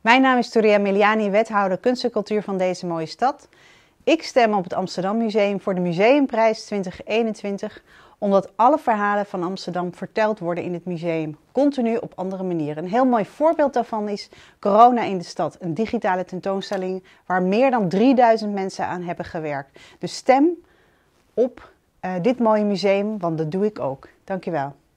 Mijn naam is Toria Meliani, wethouder kunst en cultuur van deze mooie stad. Ik stem op het Amsterdam Museum voor de Museumprijs 2021, omdat alle verhalen van Amsterdam verteld worden in het museum, continu op andere manieren. Een heel mooi voorbeeld daarvan is Corona in de Stad, een digitale tentoonstelling waar meer dan 3000 mensen aan hebben gewerkt. Dus stem op eh, dit mooie museum, want dat doe ik ook. Dankjewel.